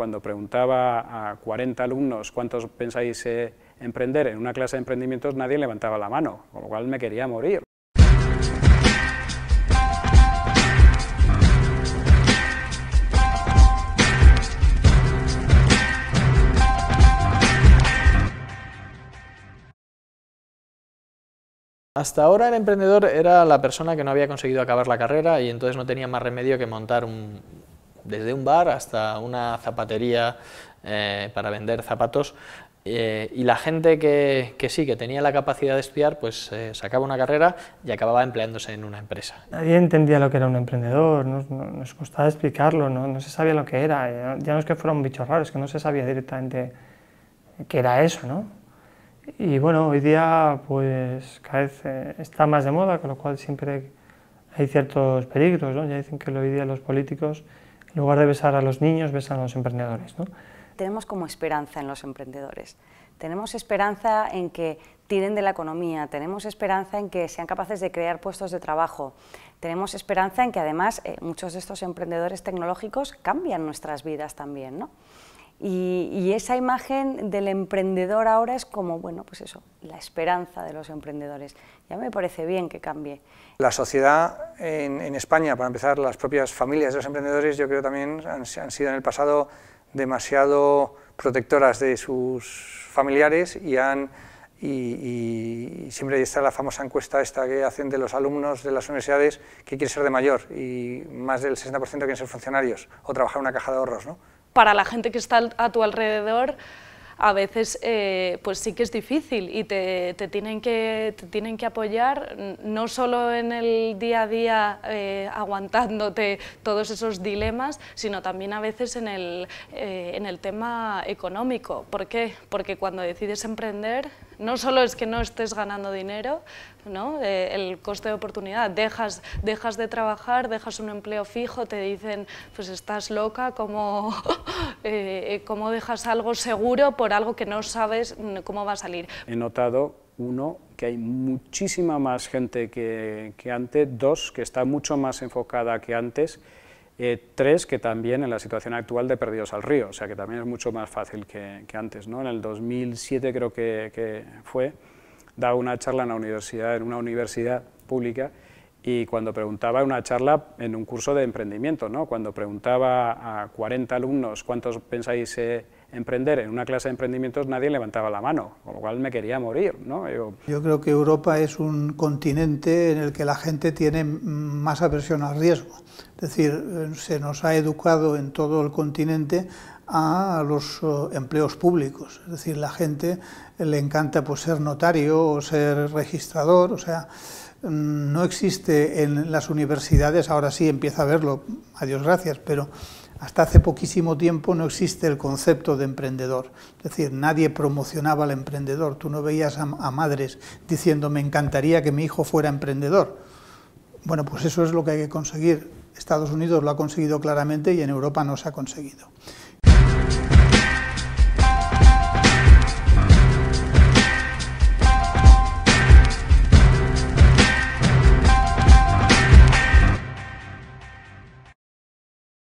cuando preguntaba a 40 alumnos cuántos pensáis eh, emprender en una clase de emprendimientos, nadie levantaba la mano, con lo cual me quería morir. Hasta ahora el emprendedor era la persona que no había conseguido acabar la carrera y entonces no tenía más remedio que montar un, desde un bar hasta una zapatería eh, para vender zapatos. Eh, y la gente que, que, sí, que tenía la capacidad de estudiar, pues se eh, sacaba una carrera y acababa empleándose en una empresa. Nadie entendía lo que era un emprendedor, nos, nos costaba explicarlo, no, no, se sabía lo que era. Ya no es que fuera un bicho raro, es que no se sabía directamente qué era eso, ¿no? Y bueno, hoy día pues cada vez está más de moda, con lo cual siempre hay ciertos peligros, ¿no? Ya dicen que hoy día los políticos en lugar de besar a los niños, besan a los emprendedores. Tenemos como esperanza en los emprendedores. Tenemos esperanza en que tiren de la economía, tenemos esperanza en que sean capaces de crear puestos de trabajo, tenemos esperanza en que además eh, muchos de estos emprendedores tecnológicos cambian nuestras vidas también. ¿no? Y, esa imagen del emprendedor ahora es como, bueno, pues eso, la esperanza de los emprendedores. Ya me parece bien que cambie. La sociedad en, España, para empezar, las propias familias de los emprendedores, yo creo también han, sido en el pasado demasiado protectoras de sus familiares y han y, siempre está la famosa encuesta esta que hacen de los alumnos de las universidades que quieren ser de mayor y más del 60% quieren ser funcionarios o trabajar en una caja de ahorros. ¿no? para la gente que está a tu alrededor, a veces eh, pues sí que es difícil y te, tienen que, te tienen que apoyar, no solo en el día a día eh, aguantándote todos esos dilemas, sino también a veces en el, eh, en el tema económico. ¿Por qué? Porque cuando decides emprender no solo es que no estés ganando dinero, ¿no? Eh, el coste de oportunidad, dejas, dejas de trabajar, dejas un empleo fijo, te dicen, pues estás loca, eh, ¿cómo, dejas algo seguro por algo que no sabes cómo va a salir? He notado, uno, que hay muchísima más gente que, que antes, dos, que está mucho más enfocada que antes, eh, tres, que también en la situación actual de perdidos al río, o sea que también es mucho más fácil que, antes. ¿no? En el 2007 creo que, fue, daba una charla en, la universidad, en una universidad pública y cuando preguntaba en una charla en un curso de emprendimiento, ¿no? cuando preguntaba a 40 alumnos cuántos pensáis eh, emprender en una clase de emprendimientos, nadie levantaba la mano, con lo cual me quería morir. ¿no? Yo... creo que Europa es un continente en el que la gente tiene más aversión al riesgo. Es decir, se nos ha educado en todo el continente a los eh, empleos públicos. Es decir, la gente le encanta pues, ser notario o ser registrador, o sea no existe en las universidades, ahora sí empieza a verlo, a Dios gracias, pero hasta hace poquísimo tiempo no existe el concepto de emprendedor. Es decir, nadie promocionaba al emprendedor. Tú no veías a, a madres diciendo me encantaría que mi hijo fuera emprendedor. Bueno, pues eso es lo que hay que conseguir. Estados Unidos lo ha conseguido claramente y en Europa no se ha conseguido.